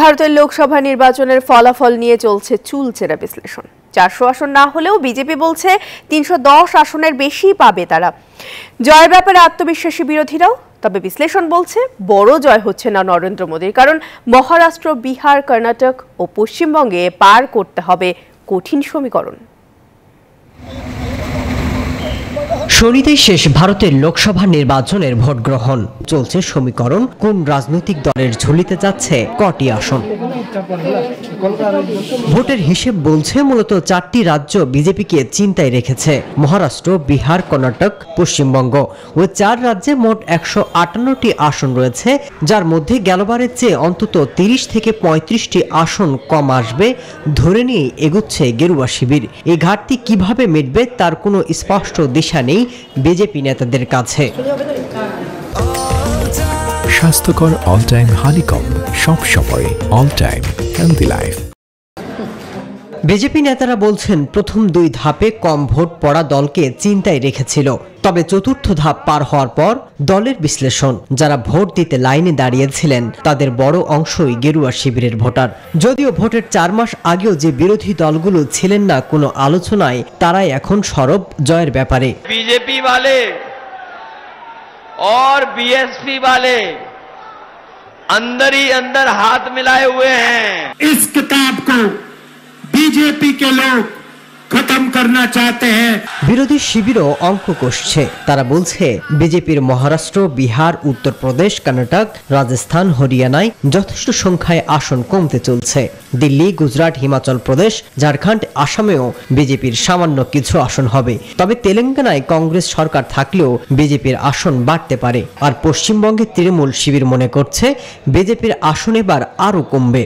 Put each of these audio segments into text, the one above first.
ভারতের লোকসভা নির্বাচনের ফলাফল নিয়ে চলছে চুলচেরা বিশ্লেষণ চারশো আসন না হলেও বিজেপি বলছে তিনশো দশ আসনের বেশি পাবে তারা জয়ের ব্যাপারে আত্মবিশ্বাসী বিরোধীরাও তবে বিশ্লেষণ বলছে বড় জয় হচ্ছে না নরেন্দ্র মোদীর কারণ মহারাষ্ট্র বিহার কর্ণাটক ও পশ্চিমবঙ্গে পার করতে হবে কঠিন সমীকরণ শনিতেই শেষ ভারতের লোকসভা নির্বাচনের ভোট গ্রহণ চলছে সমীকরণ কোন রাজনৈতিক দলের ঝুলিতে যাচ্ছে কটি আসন ভোটের হিসেব বলছে মূলত চারটি রাজ্য বিজেপিকে চিন্তায় রেখেছে মহারাষ্ট্র বিহার কর্ণাটক পশ্চিমবঙ্গ ও চার রাজ্যে মোট একশো আটান্নটি আসন রয়েছে যার মধ্যে গেলবারের চেয়ে অন্তত তিরিশ থেকে পঁয়ত্রিশটি আসন কম আসবে ধরে নিয়ে এগোচ্ছে গেরুয়া শিবির এই ঘাটতি কিভাবে মিটবে তার কোনো স্পষ্ট দিশা নেই বিজেপি নেতাদের কাছে স্বাস্থ্যকর অল টাইম হানিকম সব সময় all time healthy life BJP নেতারা বলছেন প্রথম দুই ধাপে কম ভোট পড়া দলকে চিন্তায় রেখেছিল তবে চতুর্থ ধাপ পার হওয়ার পর দলের বিশ্লেষণ যারা ভোট দিতে লাইনে দাঁড়িয়েছিলেন তাদের বড় অংশই গেরুয়া শিবিরের ভোটার যদিও ভোটের চার মাস আগেও যে বিরোধী দলগুলো ছিলেন না কোনো আলোচনায় তারাই এখন সরব জয়ের ব্যাপারে বিজেপি বলে और बीएसपी वाले अंदर ही अंदर हाथ मिलाए हुए हैं इस किताब को বিজেপি কে লোক খতম করনা হ্যাঁ বিরোধী শিবিরও অঙ্ক কষছে তারা বলছে বিজেপির মহারাষ্ট্র বিহার উত্তরপ্রদেশ কর্ণাটক রাজস্থান হরিয়ানায় যথেষ্ট সংখ্যায় আসন কমতে চলছে দিল্লি গুজরাট হিমাচল প্রদেশ ঝাড়খণ্ড আসামেও বিজেপির সামান্য কিছু আসন হবে তবে তেলেঙ্গানায় কংগ্রেস সরকার থাকলেও বিজেপির আসন বাড়তে পারে আর পশ্চিমবঙ্গে তৃণমূল শিবির মনে করছে বিজেপির আসন এবার আরও কমবে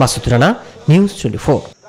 মাসুদ রানা নিউজ টোয়েন্টি